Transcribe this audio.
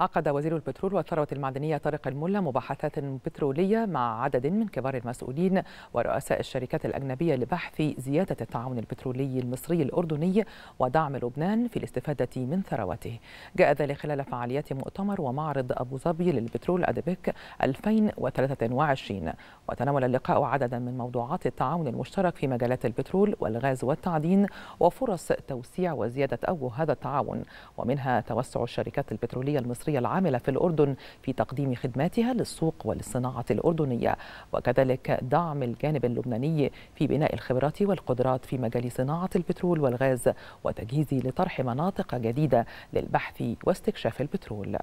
عقد وزير البترول والثروة المعدنية طارق الملا مباحثات بترولية مع عدد من كبار المسؤولين ورؤساء الشركات الأجنبية لبحث زيادة التعاون البترولي المصري الأردني ودعم لبنان في الاستفادة من ثرواته جاء ذلك خلال فعاليات مؤتمر ومعرض أبو ظبي للبترول أدبك 2023 وتناول اللقاء عددا من موضوعات التعاون المشترك في مجالات البترول والغاز والتعدين وفرص توسيع وزيادة أوجه هذا التعاون ومنها توسع الشركات البترولية المصرية المصرية العاملة في الأردن في تقديم خدماتها للسوق وللصناعة الأردنية وكذلك دعم الجانب اللبناني في بناء الخبرات والقدرات في مجال صناعة البترول والغاز وتجهيز لطرح مناطق جديدة للبحث واستكشاف البترول